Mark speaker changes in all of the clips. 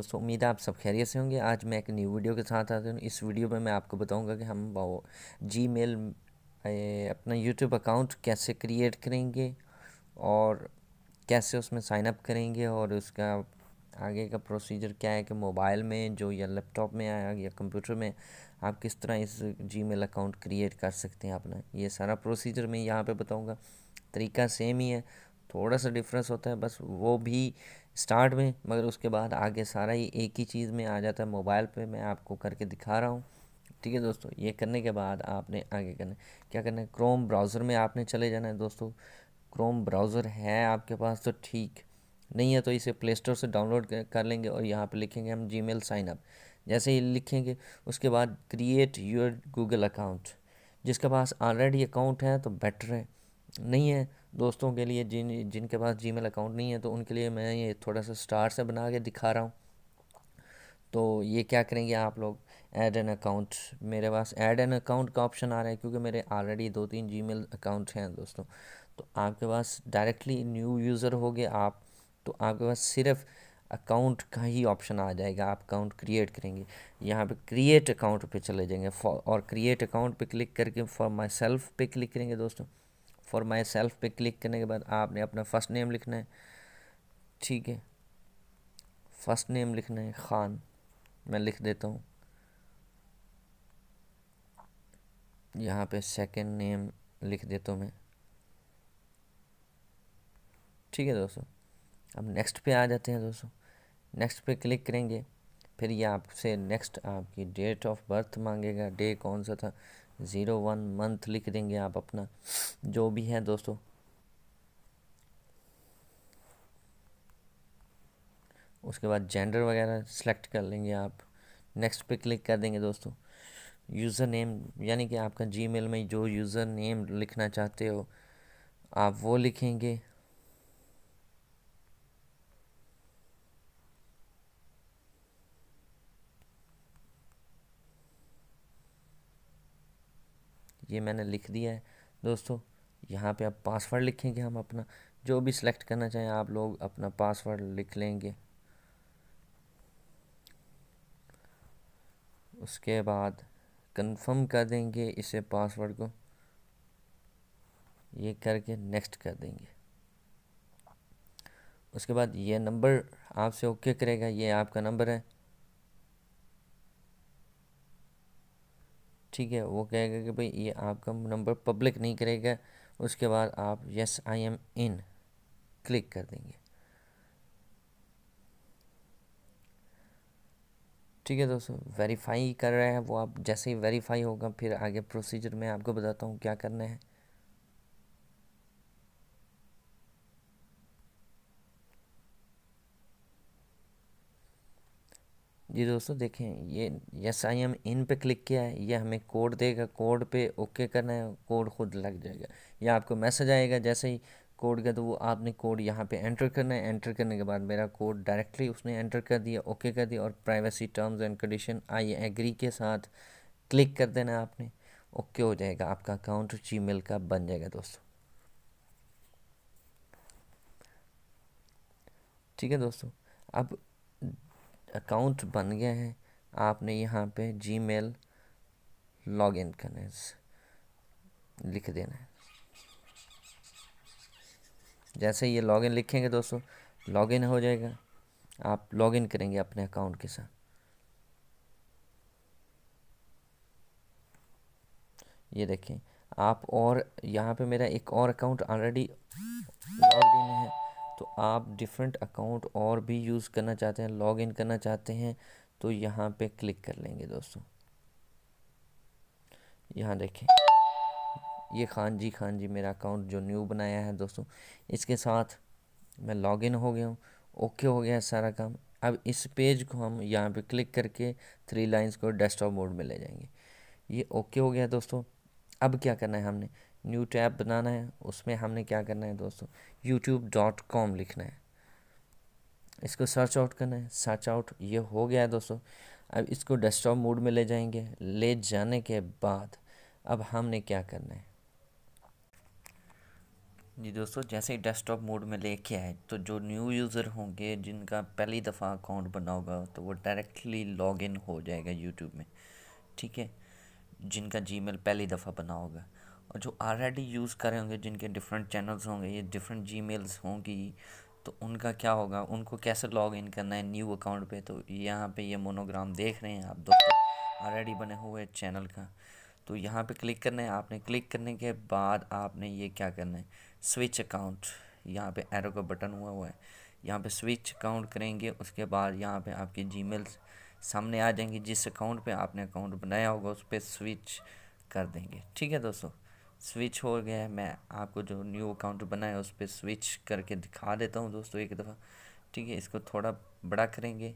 Speaker 1: दोस्तों उम्मीद है आप सब खैरियत से होंगे आज मैं एक न्यू वीडियो के साथ आता हूँ इस वीडियो में मैं आपको बताऊँगा कि हम वो जी मेल अपना यूट्यूब अकाउंट कैसे क्रिएट करेंगे और कैसे उसमें साइनअप करेंगे और उसका आगे का प्रोसीजर क्या है कि मोबाइल में जो या लैपटॉप में आया या कंप्यूटर में आप किस तरह इस जी मेल अकाउंट क्रिएट कर सकते हैं अपना ये सारा प्रोसीजर मैं यहाँ पर बताऊँगा तरीका सेम ही है थोड़ा सा डिफरेंस होता है बस वो भी स्टार्ट में मगर उसके बाद आगे सारा ही एक ही चीज़ में आ जाता है मोबाइल पे मैं आपको करके दिखा रहा हूँ ठीक है दोस्तों ये करने के बाद आपने आगे करना क्या करना है क्रोम ब्राउज़र में आपने चले जाना है दोस्तों क्रोम ब्राउज़र है आपके पास तो ठीक नहीं है तो इसे प्ले स्टोर से डाउनलोड कर लेंगे और यहाँ पर लिखेंगे हम जी मेल साइनअप जैसे ही लिखेंगे उसके बाद क्रिएट योर गूगल अकाउंट जिसके पास ऑलरेडी अकाउंट है तो बेटर है नहीं है दोस्तों के लिए जिन जिनके पास जी अकाउंट नहीं है तो उनके लिए मैं ये थोड़ा सा स्टार से बना के दिखा रहा हूँ तो ये क्या करेंगे आप लोग ऐड एन अकाउंट मेरे पास ऐड एन अकाउंट का ऑप्शन आ रहा है क्योंकि मेरे ऑलरेडी दो तीन जी अकाउंट हैं दोस्तों तो आपके पास डायरेक्टली न्यू यूज़र हो गए आप तो आपके पास सिर्फ अकाउंट का ही ऑप्शन आ जाएगा आप अकाउंट क्रिएट करेंगे यहाँ पे क्रिएट अकाउंट पे चले जाएंगे और क्रिएट अकाउंट पे क्लिक करके फॉर माई सेल्फ पे क्लिक करेंगे दोस्तों फॉर माई सेल्फ पे क्लिक करने के बाद आपने अपना फ़र्स्ट नेम लिखना है ठीक है फर्स्ट नेम लिखना है ख़ान मैं लिख देता हूँ यहाँ पे सेकंड नेम लिख देता हूँ मैं ठीक है दोस्तों अब नेक्स्ट पे आ जाते हैं दोस्तों नेक्स्ट पे क्लिक करेंगे फिर ये आपसे नेक्स्ट आपकी डेट ऑफ बर्थ मांगेगा डे कौन सा था ज़ीरो वन मंथ लिख देंगे आप अपना जो भी है दोस्तों उसके बाद जेंडर वगैरह सेलेक्ट कर लेंगे आप नेक्स्ट पे क्लिक कर देंगे दोस्तों यूज़र नेम यानी कि आपका जीमेल में जो यूज़र नेम लिखना चाहते हो आप वो लिखेंगे ये मैंने लिख दिया है दोस्तों यहाँ पे आप पासवर्ड लिखेंगे हम अपना जो भी सिलेक्ट करना चाहें आप लोग अपना पासवर्ड लिख लेंगे उसके बाद कंफर्म कर देंगे इसे पासवर्ड को ये करके नेक्स्ट कर देंगे उसके बाद ये नंबर आपसे ओके करेगा ये आपका नंबर है ठीक है वो कहेगा कि भाई ये आपका नंबर पब्लिक नहीं करेगा उसके बाद आप yes I am in click कर देंगे ठीक है दोस्तों वेरीफाई कर रहे हैं वो आप जैसे ही वेरीफाई होगा फिर आगे प्रोसीजर में आपको बताता हूँ क्या करना है जी दोस्तों देखें ये यस आई एम इन पे क्लिक किया है ये हमें कोड देगा कोड पे ओके करना है कोड खुद लग जाएगा या आपको मैसेज आएगा जैसे ही कोड का तो वो आपने कोड यहाँ पे एंटर करना है एंटर करने के बाद मेरा कोड डायरेक्टली उसने एंटर कर दिया ओके कर दिया और privacy terms and condition I agree के साथ क्लिक कर देना है आपने ओके हो जाएगा आपका अकाउंट जी का बन जाएगा दोस्तों ठीक है दोस्तों अब अकाउंट बन गया है आपने यहाँ पे जी मेल लॉग इन करना है लिख देना है जैसे ये लॉग इन लिखेंगे दोस्तों लॉग इन हो जाएगा आप लॉग इन करेंगे अपने अकाउंट के साथ ये देखें आप और यहाँ पे मेरा एक और अकाउंट ऑलरेडी लॉग इन है तो आप डिफरेंट अकाउंट और भी यूज़ करना चाहते हैं लॉग इन करना चाहते हैं तो यहाँ पे क्लिक कर लेंगे दोस्तों यहाँ देखें ये खान जी खान जी मेरा अकाउंट जो न्यू बनाया है दोस्तों इसके साथ मैं लॉग इन हो गया हूँ ओके हो गया है सारा काम अब इस पेज को हम यहाँ पे क्लिक करके थ्री लाइंस को डेस्कटॉप मोड में ले जाएंगे ये ओके हो गया दोस्तों अब क्या करना है हमने न्यू टैब बनाना है उसमें हमने क्या करना है दोस्तों यूट्यूब डॉट कॉम लिखना है इसको सर्च आउट करना है सर्च आउट ये हो गया है दोस्तों अब इसको डेस्कटॉप मोड में ले जाएंगे ले जाने के बाद अब हमने क्या करना है जी दोस्तों जैसे ही डेस्कटॉप मोड में लेके आए तो जो न्यू यूज़र होंगे जिनका पहली दफ़ा अकाउंट बना होगा तो वो डायरेक्टली लॉगिन हो जाएगा यूट्यूब में ठीक है जिनका जीमेल पहली दफ़ा बना होगा और जो ऑलरेडी यूज़ कर रहे होंगे जिनके डिफरेंट चैनल्स होंगे ये डिफरेंट जी मेल्स होंगी तो उनका क्या होगा उनको कैसे लॉग इन करना है न्यू अकाउंट पे तो यहाँ पे ये मोनोग्राम देख रहे हैं आप दोस्तों ऑलरेडी बने हुए चैनल का तो यहाँ पे क्लिक करना है आपने क्लिक करने के बाद आपने ये क्या करना है स्विच अकाउंट यहाँ पे एरो का बटन हुआ हुआ है यहाँ पे स्विच अकाउंट करेंगे उसके बाद यहाँ पे आपकी जी सामने आ जाएंगी जिस अकाउंट पर आपने अकाउंट बनाया होगा उस पर स्विच कर देंगे ठीक है दोस्तों स्विच हो गया है मैं आपको जो न्यू अकाउंट बनाया उस पर स्विच करके दिखा देता हूँ दोस्तों एक दफ़ा ठीक है इसको थोड़ा बड़ा करेंगे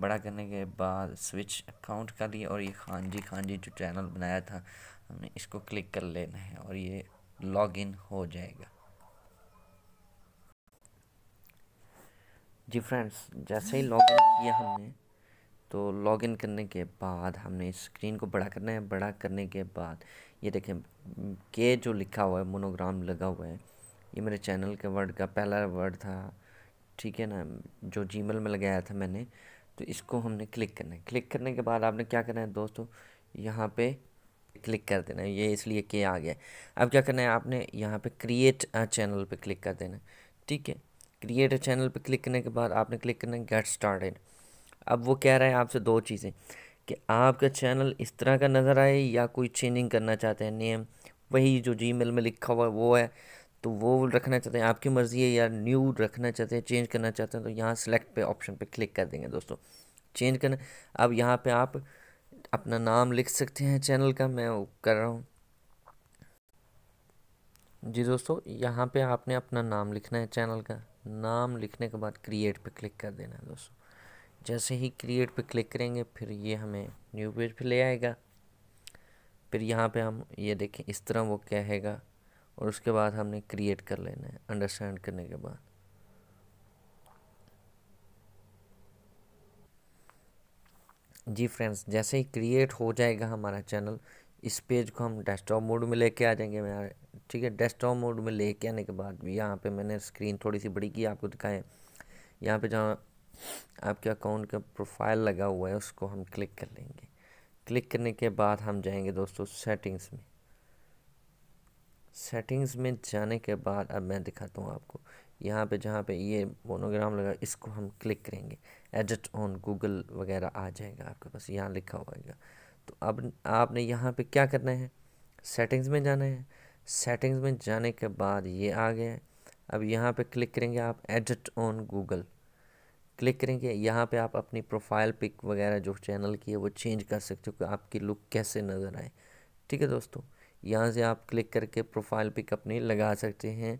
Speaker 1: बड़ा करने के बाद स्विच अकाउंट कर लिए और ये खान जी खान जी जो चैनल बनाया था हमने इसको क्लिक कर लेना है और ये लॉगिन हो जाएगा जी फ्रेंड्स जैसे ही लॉगिन किया हमने तो लॉगिन करने के बाद हमने स्क्रीन को बड़ा करना है बड़ा करने के बाद ये देखें के जो लिखा हुआ है मोनोग्राम लगा हुआ है ये मेरे चैनल के वर्ड का पहला वर्ड था ठीक है ना जो जीमेल में लगाया था मैंने तो इसको हमने क्लिक करना है क्लिक करने के बाद आपने क्या करना है दोस्तों यहाँ पे क्लिक कर देना है ये इसलिए के आ गया अब क्या करना है आपने यहाँ पे क्रिएट अ चैनल पे क्लिक कर देना है ठीक है क्रिएट अ चैनल पे क्लिक करने के बाद आपने क्लिक करना है गेट स्टार्टेड अब वो कह रहा है आपसे दो चीज़ें कि आपका चैनल इस तरह का नज़र आए या कोई चेंजिंग करना चाहते हैं नेम वही जो जी में लिखा हुआ वो है तो वो रखना चाहते हैं आपकी मर्ज़ी है या न्यू रखना चाहते हैं चेंज करना चाहते हैं तो यहाँ सेलेक्ट पे ऑप्शन पे क्लिक कर देंगे दोस्तों चेंज करना अब यहाँ पे आप अपना नाम लिख सकते हैं चैनल का मैं कर रहा हूँ जी दोस्तों यहाँ पे आपने अपना नाम लिखना है चैनल का नाम लिखने के बाद क्रिएट पे क्लिक कर देना है दोस्तों जैसे ही क्रिएट पे क्लिक करेंगे फिर ये हमें न्यू पेज पे ले आएगा फिर यहाँ पे हम ये देखें इस तरह वो कहेगा और उसके बाद हमने क्रिएट कर लेना है अंडरस्टैंड करने के बाद जी फ्रेंड्स जैसे ही क्रिएट हो जाएगा हमारा चैनल इस पेज को हम डेस्कटॉप मोड में लेके आ जाएंगे मैं ठीक है डेस्कटॉप मोड में लेके आने के बाद भी यहाँ पे मैंने स्क्रीन थोड़ी सी बड़ी की आपको दिखाएं यहाँ पे जहाँ आपके अकाउंट का प्रोफाइल लगा हुआ है उसको हम क्लिक कर लेंगे क्लिक करने के बाद हम जाएंगे दोस्तों सेटिंग्स में सेटिंग्स में जाने के बाद अब मैं दिखाता हूँ आपको यहाँ पे जहाँ पे ये मोनोग्राम लगा इसको हम क्लिक करेंगे एडिट ऑन गूगल वगैरह आ जाएगा आपके पास यहाँ लिखा होगा तो अब आपने यहाँ पे क्या करना है सेटिंग्स में जाना है सेटिंग्स में जाने के बाद ये आ गया है अब यहाँ पे क्लिक करेंगे आप एडिट ऑन गूगल क्लिक करेंगे यहाँ पे आप अपनी प्रोफाइल पिक वगैरह जो चैनल की है वो चेंज कर सकते हो कि आपकी लुक कैसे नज़र आए ठीक है दोस्तों यहाँ से आप क्लिक करके प्रोफाइल पिक अपनी लगा सकते हैं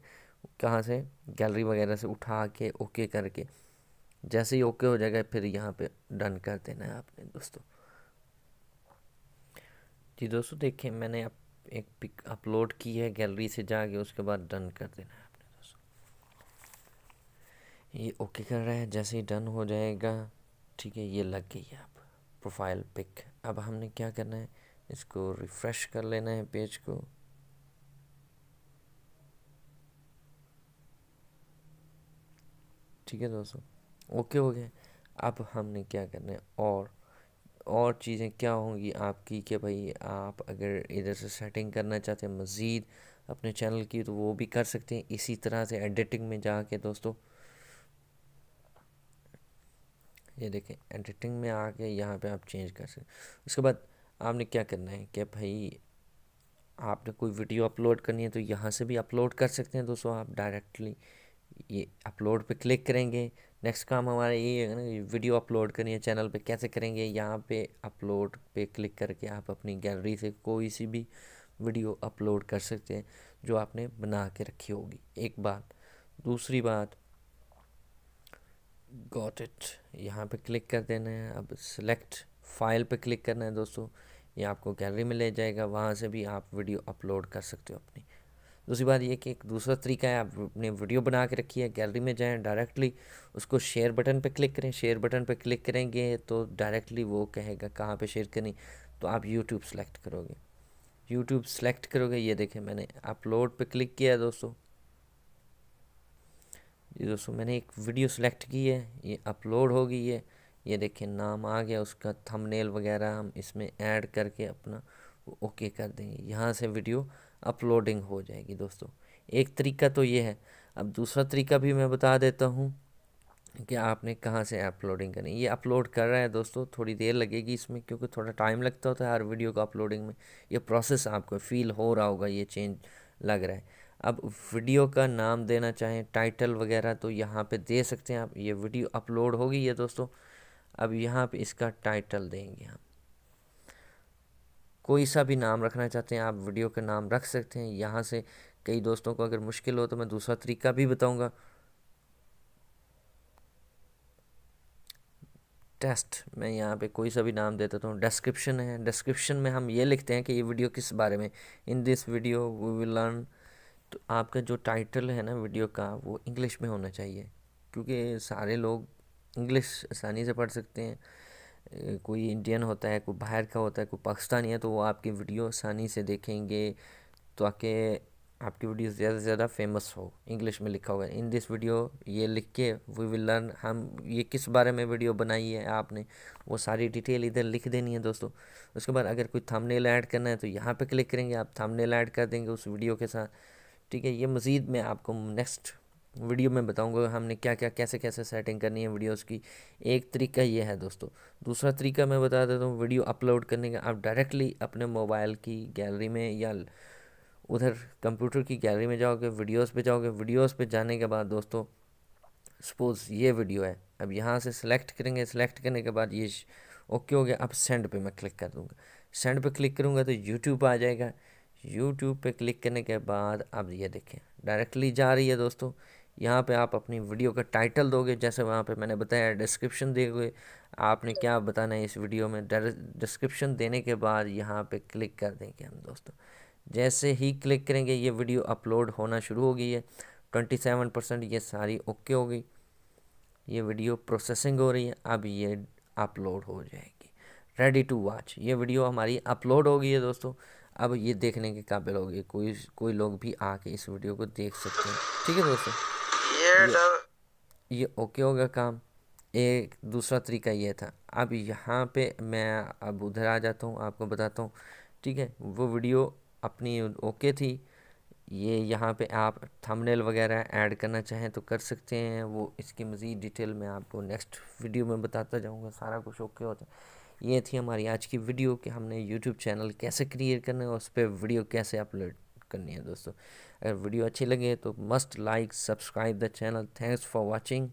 Speaker 1: कहाँ से गैलरी वगैरह से उठा के ओके करके जैसे ही ओके हो जाएगा फिर यहाँ पे डन कर देना है आपने दोस्तों जी दोस्तों देखिए मैंने आप एक पिक अपलोड की है गैलरी से जाके उसके बाद डन कर देना है ये ओके कर रहा है जैसे ही डन हो जाएगा ठीक है ये लग गई है अब प्रोफाइल पिक अब हमने क्या करना है इसको रिफ़्रेश कर लेना है पेज को ठीक है दोस्तों ओके हो गया अब हमने क्या करना है और और चीज़ें क्या होंगी आपकी कि भाई आप अगर इधर से सेटिंग करना चाहते हैं मज़ीद अपने चैनल की तो वो भी कर सकते हैं इसी तरह से एडिटिंग में जाके दोस्तों ये देखें एडिटिंग में आके यहाँ पे आप चेंज कर सकते उसके बाद आपने क्या करना है कि भाई आपने कोई वीडियो अपलोड करनी है तो यहाँ से भी अपलोड कर सकते हैं दोस्तों आप डायरेक्टली ये अपलोड पे क्लिक करेंगे नेक्स्ट काम हमारा यही है ना वीडियो अपलोड करनी है चैनल पे कैसे करेंगे यहाँ पे अपलोड पे क्लिक करके आप अपनी गैलरी से कोई सी भी वीडियो अपलोड कर सकते हैं जो आपने बना के रखी होगी एक बात दूसरी बात गॉट इट यहाँ पे क्लिक कर देना है अब सेलेक्ट फाइल पे क्लिक करना है दोस्तों ये आपको गैलरी में ले जाएगा वहाँ से भी आप वीडियो अपलोड कर सकते हो अपनी दूसरी बात ये कि एक दूसरा तरीका है आप अपने वीडियो बना के रखिए गैलरी में जाएँ डायरेक्टली उसको शेयर बटन पे क्लिक करें शेयर बटन पे क्लिक करेंगे तो डायरेक्टली वो कहेगा कहाँ पे शेयर करनी तो आप यूट्यूब सेलेक्ट करोगे यूट्यूब सेलेक्ट करोगे ये देखें मैंने अपलोड पे क्लिक किया है दोस्तों जी दोस्तों मैंने एक वीडियो सेलेक्ट की है ये अपलोड हो गई है ये देखिए नाम आ गया उसका थंबनेल वगैरह हम इसमें ऐड करके अपना ओके कर देंगे यहाँ से वीडियो अपलोडिंग हो जाएगी दोस्तों एक तरीका तो ये है अब दूसरा तरीका भी मैं बता देता हूँ कि आपने कहाँ से अपलोडिंग करनी ये अपलोड कर रहा है दोस्तों थोड़ी देर लगेगी इसमें क्योंकि थोड़ा टाइम लगता होता है हर वीडियो को अपलोडिंग में ये प्रोसेस आपको फील हो रहा होगा ये चेंज लग रहा है अब वीडियो का नाम देना चाहें टाइटल वगैरह तो यहाँ पे दे सकते हैं आप ये वीडियो अपलोड हो गई है दोस्तों अब यहाँ पे इसका टाइटल देंगे हम कोई सा भी नाम रखना चाहते हैं आप वीडियो का नाम रख सकते हैं यहाँ से कई दोस्तों को अगर मुश्किल हो तो मैं दूसरा तरीका भी बताऊँगा टेस्ट मैं यहाँ पे कोई सा भी नाम देता हूँ तो डिस्क्रिप्शन है डिस्क्रिप्शन में हम ये लिखते हैं कि ये वीडियो किस बारे में in this video we will learn तो आपका जो टाइटल है ना वीडियो का वो इंग्लिश में होना चाहिए क्योंकि सारे लोग इंग्लिश आसानी से पढ़ सकते हैं कोई इंडियन होता है कोई बाहर का होता है कोई पाकिस्तानी है तो वो आपकी वीडियो आसानी से देखेंगे तो आके आपकी वीडियो ज़्यादा से ज़्यादा फेमस हो इंग्लिश में लिखा होगा इन दिस वीडियो ये लिख के वी विल लर्न हम ये किस बारे में वीडियो बनाई है आपने वो सारी डिटेल इधर लिख देनी है दोस्तों उसके बाद अगर कोई थंबनेल ऐड करना है तो यहाँ पे क्लिक करेंगे आप थंबनेल ऐड कर देंगे उस वीडियो के साथ ठीक है ये मज़ीद मैं आपको नेक्स्ट वीडियो में बताऊंगा हमने क्या क्या कैसे कैसे सेटिंग करनी है वीडियोस की एक तरीका ये है दोस्तों दूसरा तरीका मैं बता देता हूँ वीडियो अपलोड करने का आप डायरेक्टली अपने मोबाइल की गैलरी में या उधर कंप्यूटर की गैलरी में जाओगे वीडियोस पे जाओगे वीडियोस पे जाने के बाद दोस्तों सपोज़ ये वीडियो है अब यहाँ से सिलेक्ट करेंगे सिलेक्ट करने के बाद ये ओके हो गया अब सेंड पर मैं क्लिक कर दूँगा सेंड पर क्लिक करूँगा तो यूट्यूब आ जाएगा यूट्यूब पे क्लिक करने के बाद आप ये देखें डायरेक्टली जा रही है दोस्तों यहाँ पे आप अपनी वीडियो का टाइटल दोगे जैसे वहाँ पे मैंने बताया डिस्क्रिप्शन दोगे आपने क्या बताना है इस वीडियो में डिस्क्रिप्शन देने के बाद यहाँ पे क्लिक कर देंगे हम दोस्तों जैसे ही क्लिक करेंगे ये वीडियो अपलोड होना शुरू हो गई है ट्वेंटी सेवन परसेंट ये सारी ओके हो गई ये वीडियो प्रोसेसिंग हो रही है अब ये अपलोड हो जाएगी रेडी टू वॉच ये वीडियो हमारी अपलोड हो गई है दोस्तों अब ये देखने के काबिल होगी कोई कोई लोग भी आके इस वीडियो को देख सकते हैं ठीक है दोस्तों ये, ये तो- ओके होगा काम एक दूसरा तरीका ये था अब यहाँ पे मैं अब उधर आ जाता हूँ आपको बताता हूँ ठीक है वो वीडियो अपनी ओके थी ये यहाँ पे आप थंबनेल वगैरह ऐड करना चाहें तो कर सकते हैं वो इसकी मज़ीद डिटेल मैं आपको नेक्स्ट वीडियो में बताता जाऊँगा सारा कुछ ओके होता है ये थी हमारी आज की वीडियो कि हमने यूट्यूब चैनल कैसे क्रिएट करना है और उस पर वीडियो कैसे अपलोड करनी है दोस्तों अगर वीडियो अच्छी लगे तो must like subscribe the channel thanks for watching